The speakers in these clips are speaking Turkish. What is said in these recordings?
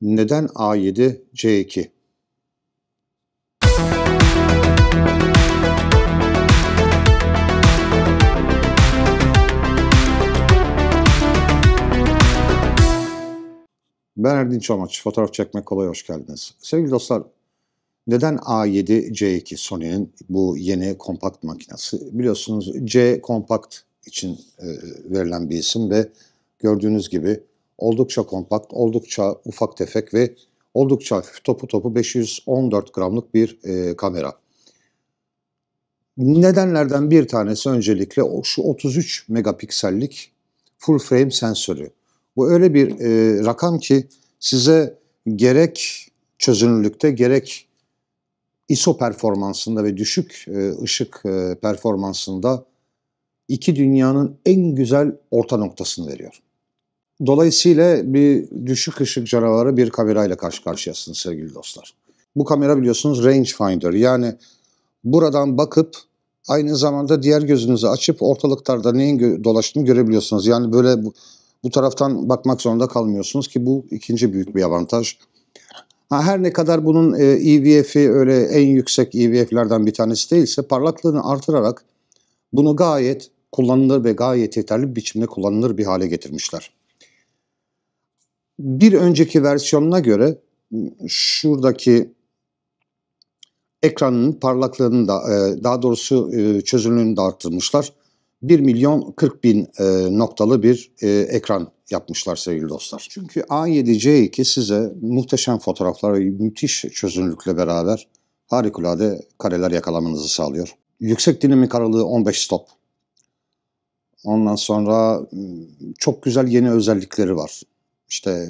Neden A7, C2? Ben Erdin Çamaç, fotoğraf çekmek kolay hoş geldiniz. Sevgili dostlar, neden A7, C2 Sony'nin bu yeni kompakt makinesi? Biliyorsunuz C kompakt için e, verilen bir isim ve gördüğünüz gibi oldukça kompakt, oldukça ufak tefek ve oldukça hafif topu topu 514 gramlık bir e, kamera. Nedenlerden bir tanesi öncelikle o şu 33 megapiksellik full frame sensörü. Bu öyle bir e, rakam ki size gerek çözünürlükte gerek ISO performansında ve düşük e, ışık e, performansında iki dünyanın en güzel orta noktasını veriyor. Dolayısıyla bir düşük ışık canavarı bir kamerayla karşı karşıyasınız sevgili dostlar. Bu kamera biliyorsunuz rangefinder yani buradan bakıp aynı zamanda diğer gözünüzü açıp ortalıklarda neyin dolaştığını görebiliyorsunuz. Yani böyle bu, bu taraftan bakmak zorunda kalmıyorsunuz ki bu ikinci büyük bir avantaj. Ha, her ne kadar bunun e, EVF'i öyle en yüksek EVF'lerden bir tanesi değilse parlaklığını artırarak bunu gayet kullanılır ve gayet yeterli biçimde kullanılır bir hale getirmişler bir önceki versiyonuna göre şuradaki ekranın parlaklığını da e, daha doğrusu e, çözünürlüğünü de arttırmışlar. 1 milyon 40 bin e, noktalı bir ekran yapmışlar sevgili dostlar. Çünkü A7C2 size muhteşem fotoğrafları müthiş çözünürlükle beraber harikulade kareler yakalamanızı sağlıyor. Yüksek dinamik aralığı 15 stop. Ondan sonra çok güzel yeni özellikleri var işte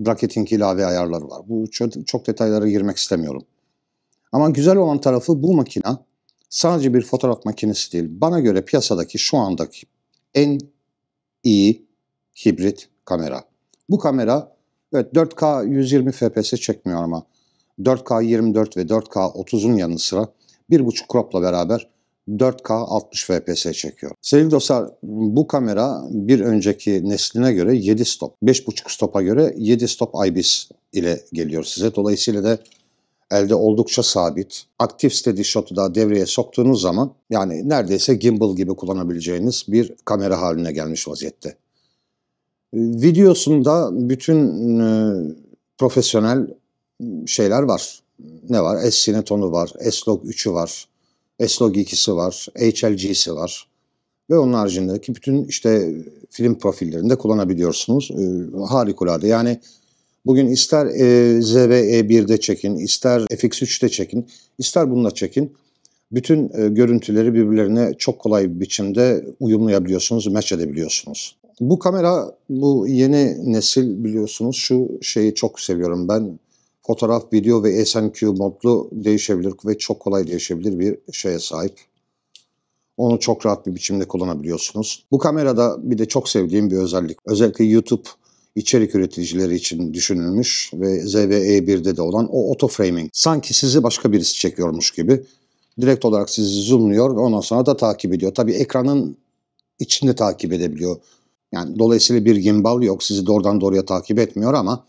bracketing ilave ayarları var. Bu çok, çok detaylara girmek istemiyorum. Ama güzel olan tarafı bu makina sadece bir fotoğraf makinesi değil. Bana göre piyasadaki şu andaki en iyi hibrit kamera. Bu kamera evet 4K 120 FPS çekmiyor ama 4K 24 ve 4K 30'un yanı sıra 1.5 crop'la beraber 4K 60 fps çekiyor. Sevgili dostlar bu kamera bir önceki nesline göre 7 stop, 5.5 stopa göre 7 stop IBIS ile geliyor size. Dolayısıyla da elde oldukça sabit. Aktif steady shot'u da devreye soktuğunuz zaman yani neredeyse gimbal gibi kullanabileceğiniz bir kamera haline gelmiş vaziyette. Videosunda bütün e, profesyonel şeyler var. Ne var? S-Cineton'u var, S-Log 3'ü var, S-Log 2'si var, HLG'si var. Ve onun haricindeki bütün işte film profillerinde kullanabiliyorsunuz. E, harikulade. Yani bugün ister e, zv 1de e çekin, ister FX3'te çekin, ister bununla çekin. Bütün e, görüntüleri birbirlerine çok kolay bir biçimde uyumlayabiliyorsunuz, match edebiliyorsunuz. Bu kamera, bu yeni nesil biliyorsunuz şu şeyi çok seviyorum ben fotoğraf, video ve SNQ modlu değişebilir ve çok kolay değişebilir bir şeye sahip. Onu çok rahat bir biçimde kullanabiliyorsunuz. Bu kamerada bir de çok sevdiğim bir özellik. Özellikle YouTube içerik üreticileri için düşünülmüş ve ZVE1'de de olan o autoframing. Sanki sizi başka birisi çekiyormuş gibi. Direkt olarak sizi zoomluyor ve ondan sonra da takip ediyor. Tabi ekranın içinde takip edebiliyor. Yani dolayısıyla bir gimbal yok sizi doğrudan doğruya takip etmiyor ama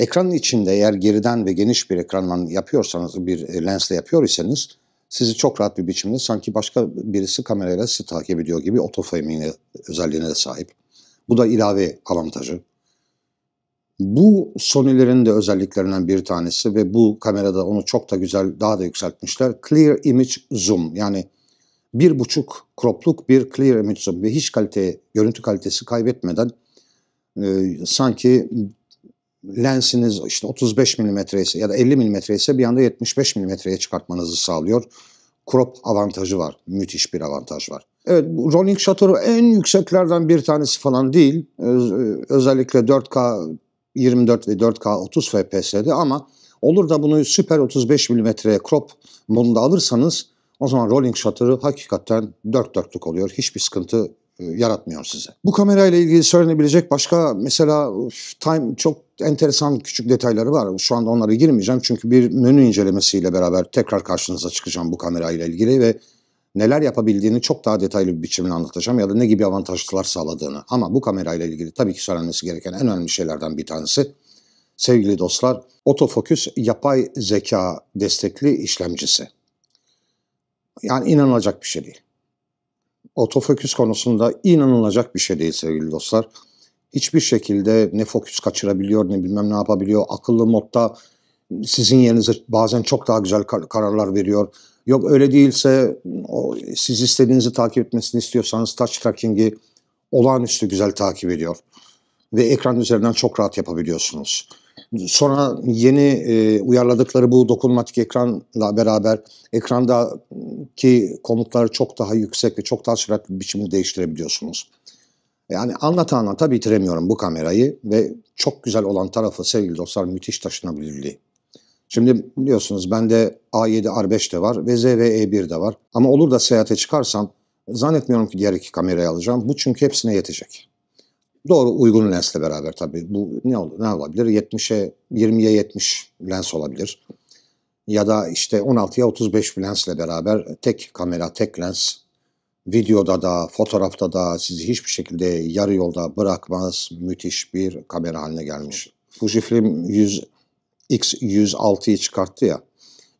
Ekranın içinde eğer geriden ve geniş bir ekrandan yapıyorsanız, bir e, lensle yapıyor iseniz sizi çok rahat bir biçimde sanki başka birisi kamerayla sizi takip ediyor gibi autoframing özelliğine de sahip. Bu da ilave avantajı. Bu Sony'lerin de özelliklerinden bir tanesi ve bu kamerada onu çok da güzel daha da yükseltmişler. Clear Image Zoom yani bir buçuk kropluk bir Clear Image Zoom ve hiç kalite, görüntü kalitesi kaybetmeden e, sanki lensiniz işte 35 mm ise ya da 50 mm ise bir anda 75 mm'ye çıkartmanızı sağlıyor. Crop avantajı var. Müthiş bir avantaj var. Evet rolling shutter en yükseklerden bir tanesi falan değil. Öz, e, özellikle 4K 24 ve 4K 30 FPS'de ama olur da bunu süper 35 mm'ye crop modunda alırsanız o zaman rolling shutter'ı hakikaten dört dörtlük oluyor. Hiçbir sıkıntı e, yaratmıyor size. Bu kamerayla ilgili söylenebilecek başka mesela time çok enteresan küçük detayları var. Şu anda onlara girmeyeceğim çünkü bir menü incelemesiyle beraber tekrar karşınıza çıkacağım bu kamerayla ilgili ve neler yapabildiğini çok daha detaylı bir biçimde anlatacağım ya da ne gibi avantajlar sağladığını. Ama bu kamerayla ilgili tabii ki söylenmesi gereken en önemli şeylerden bir tanesi sevgili dostlar otofokus yapay zeka destekli işlemcisi. Yani inanılacak bir şey değil. Otofokus konusunda inanılacak bir şey değil sevgili dostlar hiçbir şekilde ne fokus kaçırabiliyor ne bilmem ne yapabiliyor. Akıllı modda sizin yerinize bazen çok daha güzel kar kararlar veriyor. Yok öyle değilse o, siz istediğinizi takip etmesini istiyorsanız touch tracking'i olağanüstü güzel takip ediyor. Ve ekran üzerinden çok rahat yapabiliyorsunuz. Sonra yeni e, uyarladıkları bu dokunmatik ekranla beraber ekrandaki komutları çok daha yüksek ve çok daha süratli bir biçimde değiştirebiliyorsunuz. Yani anlata anlata bitiremiyorum bu kamerayı ve çok güzel olan tarafı sevgili dostlar müthiş taşınabilirliği. Şimdi biliyorsunuz bende A7 R5 de var ve ZV E1 de var. Ama olur da seyahate çıkarsam zannetmiyorum ki diğer iki kamerayı alacağım. Bu çünkü hepsine yetecek. Doğru uygun lensle beraber tabii. Bu ne olur? Ne olabilir? 70'e 20'ye 70 lens olabilir. Ya da işte 16'ya 35 lensle beraber tek kamera, tek lens videoda da fotoğrafta da sizi hiçbir şekilde yarı yolda bırakmaz müthiş bir kamera haline gelmiş. Fujifilm 100 X106'yı çıkarttı ya.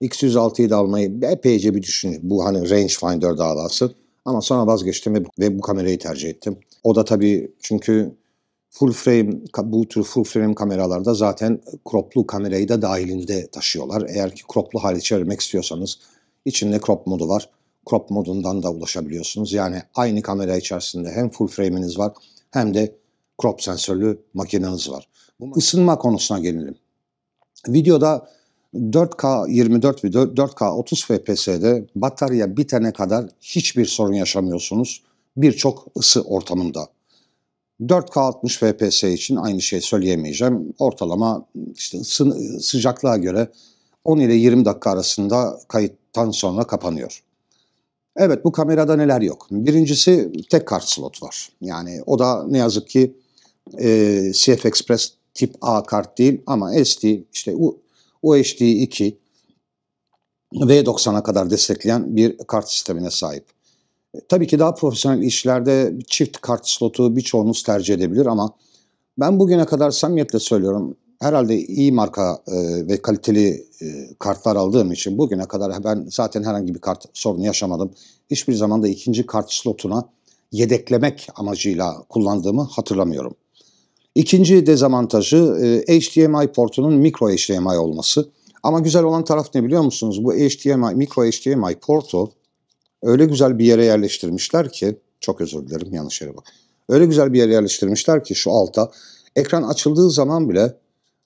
X106'yı da almayı epeyce bir düşün. Bu hani rangefinder davası. Ama sonra vazgeçtim ve bu kamerayı tercih ettim. O da tabii çünkü full frame bu tür full frame kameralarda zaten croplu kamerayı da dahilinde taşıyorlar. Eğer ki croplu hali çevirmek istiyorsanız içinde crop modu var crop modundan da ulaşabiliyorsunuz. Yani aynı kamera içerisinde hem full frame'iniz var hem de crop sensörlü makineniz var. Bu ısınma konusuna gelelim. Videoda 4K 24 ve 4K 30 FPS'de batarya bitene kadar hiçbir sorun yaşamıyorsunuz birçok ısı ortamında. 4K 60 FPS için aynı şey söyleyemeyeceğim. Ortalama işte ıı, sıcaklığa göre 10 ile 20 dakika arasında kayıttan sonra kapanıyor. Evet bu kamerada neler yok. Birincisi tek kart slot var. Yani o da ne yazık ki e, CF Express tip A kart değil ama SD işte UHD 2 V90'a kadar destekleyen bir kart sistemine sahip. E, tabii ki daha profesyonel işlerde çift kart slotu birçoğunuz tercih edebilir ama ben bugüne kadar samimiyetle söylüyorum herhalde iyi marka e, ve kaliteli e, kartlar aldığım için bugüne kadar ben zaten herhangi bir kart sorunu yaşamadım. Hiçbir zaman da ikinci kart slotuna yedeklemek amacıyla kullandığımı hatırlamıyorum. İkinci dezavantajı e, HDMI portunun mikro HDMI olması. Ama güzel olan taraf ne biliyor musunuz? Bu HDMI, mikro HDMI portu öyle güzel bir yere yerleştirmişler ki, çok özür dilerim yanlış yere bak. Öyle güzel bir yere yerleştirmişler ki şu alta, ekran açıldığı zaman bile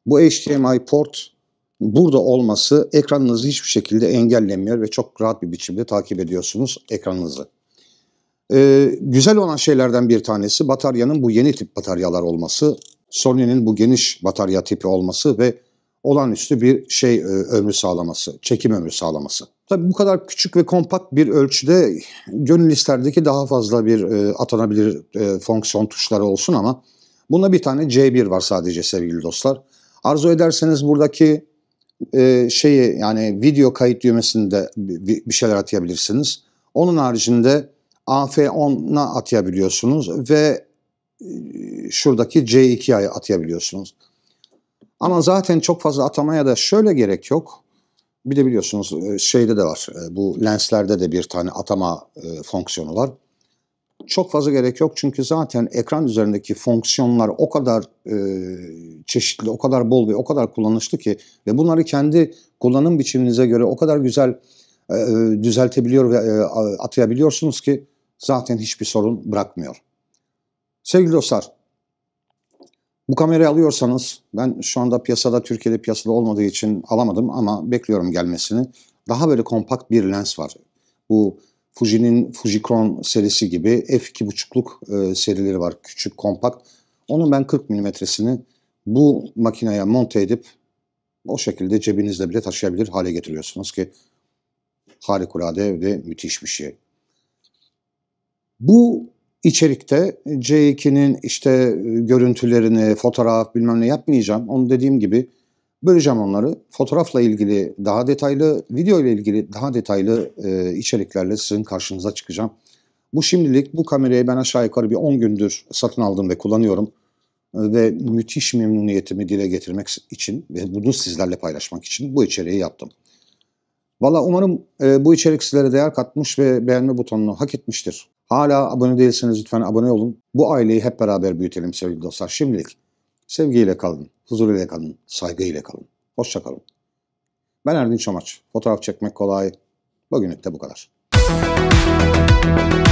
bu HDMI port burada olması ekranınızı hiçbir şekilde engellemiyor ve çok rahat bir biçimde takip ediyorsunuz ekranınızı. Ee, güzel olan şeylerden bir tanesi bataryanın bu yeni tip bataryalar olması, Sony'nin bu geniş batarya tipi olması ve olağanüstü bir şey e, ömrü sağlaması, çekim ömrü sağlaması. Tabii bu kadar küçük ve kompakt bir ölçüde gönül isterdi ki daha fazla bir e, atanabilir e, fonksiyon tuşları olsun ama bunda bir tane C1 var sadece sevgili dostlar. Arzu ederseniz buradaki e, şeyi yani video kayıt düğmesini de bir şeyler atayabilirsiniz. Onun haricinde AF10'a atayabiliyorsunuz ve e, şuradaki C2'ye atayabiliyorsunuz. Ama zaten çok fazla atamaya da şöyle gerek yok. Bir de biliyorsunuz e, şeyde de var. E, bu lenslerde de bir tane atama fonksiyonu var çok fazla gerek yok çünkü zaten ekran üzerindeki fonksiyonlar o kadar e, çeşitli, o kadar bol ve o kadar kullanışlı ki ve bunları kendi kullanım biçiminize göre o kadar güzel e, e düzeltebiliyor ve e, atayabiliyorsunuz ki zaten hiçbir sorun bırakmıyor. Sevgili dostlar, bu kamerayı alıyorsanız ben şu anda piyasada Türkiye'de piyasada olmadığı için alamadım ama bekliyorum gelmesini. Daha böyle kompakt bir lens var. Bu Fuji'nin Fujikron serisi gibi f2.5'luk e, serileri var. Küçük, kompakt. Onun ben 40 milimetresini bu makineye monte edip o şekilde cebinizde bile taşıyabilir hale getiriyorsunuz ki harikulade ve müthiş bir şey. Bu içerikte C2'nin işte e, görüntülerini, fotoğraf bilmem ne yapmayacağım. Onu dediğim gibi Böleceğim onları. Fotoğrafla ilgili daha detaylı, video ile ilgili daha detaylı e, içeriklerle sizin karşınıza çıkacağım. Bu şimdilik bu kamerayı ben aşağı yukarı bir 10 gündür satın aldım ve kullanıyorum. E, ve müthiş memnuniyetimi dile getirmek için ve bunu sizlerle paylaşmak için bu içeriği yaptım. Valla umarım e, bu içerik sizlere değer katmış ve beğenme butonunu hak etmiştir. Hala abone değilseniz lütfen abone olun. Bu aileyi hep beraber büyütelim sevgili dostlar. Şimdilik Sevgiyle kalın, huzur ile kalın, saygı ile kalın. Hoşça kalın. Ben Erdin Çamaç. Fotoğraf çekmek kolay. Bugünlük de bu kadar. Müzik